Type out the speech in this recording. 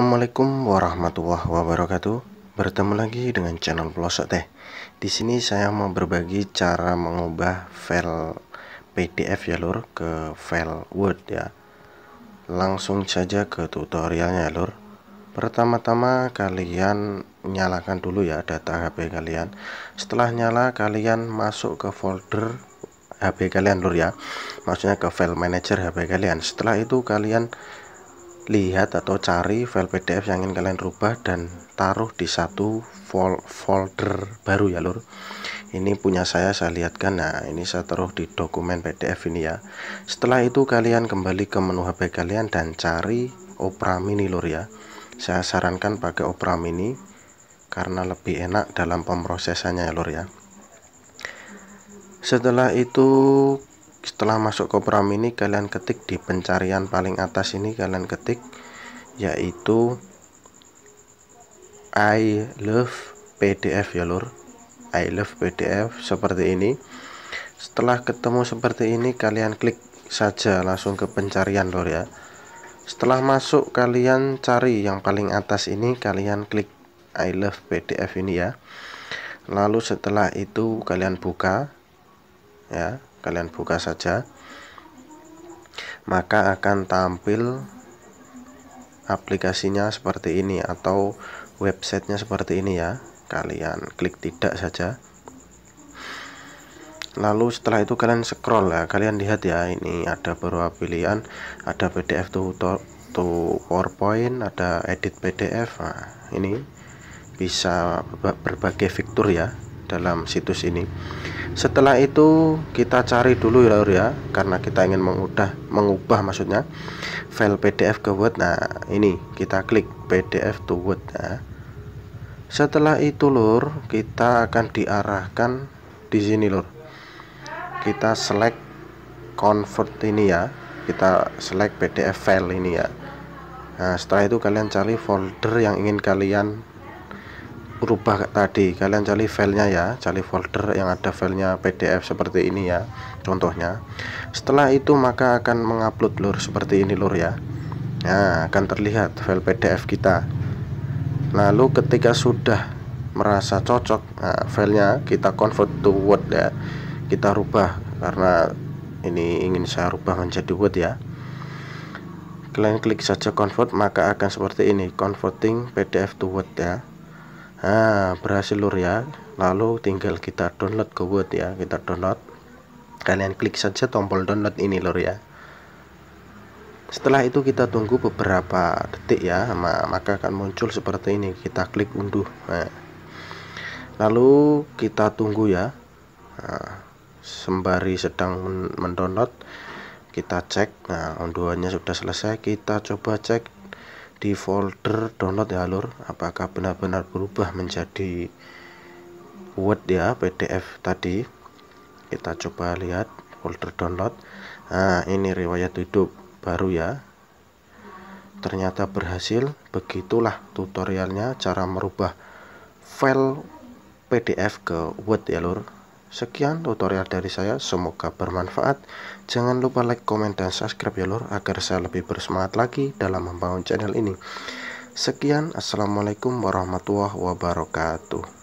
Assalamualaikum warahmatullahi wabarakatuh. Bertemu lagi dengan channel Pelosok Teh. Di sini saya mau berbagi cara mengubah file PDF ya Lur ke file Word ya. Langsung saja ke tutorialnya ya, Lur. Pertama-tama kalian nyalakan dulu ya data HP kalian. Setelah nyala kalian masuk ke folder HP kalian Lur ya. Maksudnya ke file manager HP kalian. Setelah itu kalian lihat atau cari file PDF yang ingin kalian rubah dan taruh di satu folder baru ya lur ini punya saya saya lihatkan nah ini saya taruh di dokumen PDF ini ya setelah itu kalian kembali ke menu HP kalian dan cari Opera Mini lur ya saya sarankan pakai Opera Mini karena lebih enak dalam pemrosesannya ya lur ya setelah itu setelah masuk ke program ini kalian ketik di pencarian paling atas ini kalian ketik yaitu I love PDF ya lur I love PDF seperti ini setelah ketemu seperti ini kalian klik saja langsung ke pencarian lor ya setelah masuk kalian cari yang paling atas ini kalian klik I love PDF ini ya lalu setelah itu kalian buka ya kalian buka saja maka akan tampil aplikasinya seperti ini atau websitenya seperti ini ya kalian klik tidak saja lalu setelah itu kalian scroll ya kalian lihat ya ini ada beberapa pilihan ada PDF to, to PowerPoint ada edit PDF nah, ini bisa berbagai fitur ya dalam situs ini setelah itu kita cari dulu ya ya karena kita ingin mengudah mengubah maksudnya file PDF ke Word nah ini kita klik PDF to Word ya setelah itu lur kita akan diarahkan di sini lur kita select convert ini ya kita select PDF file ini ya Nah, setelah itu kalian cari folder yang ingin kalian rubah tadi kalian cari filenya ya cari folder yang ada filenya PDF seperti ini ya contohnya setelah itu maka akan mengupload lur seperti ini lur ya nah akan terlihat file PDF kita lalu ketika sudah merasa cocok nah, filenya kita convert to Word ya kita rubah karena ini ingin saya rubah menjadi Word ya kalian klik saja convert maka akan seperti ini converting PDF to Word ya nah, berhasil lur ya lalu tinggal kita download ke Word ya kita download kalian klik saja tombol download ini lur ya setelah itu kita tunggu beberapa detik ya maka akan muncul seperti ini kita klik unduh nah. lalu kita tunggu ya nah, sembari sedang mendownload kita cek nah unduhannya sudah selesai kita coba cek di folder download ya lur apakah benar-benar berubah menjadi Word ya PDF tadi kita coba lihat folder download nah ini riwayat hidup baru ya ternyata berhasil begitulah tutorialnya cara merubah file PDF ke Word ya lur Sekian tutorial dari saya, semoga bermanfaat. Jangan lupa like, komen, dan subscribe ya lor, agar saya lebih bersemangat lagi dalam membangun channel ini. Sekian, Assalamualaikum warahmatullahi wabarakatuh.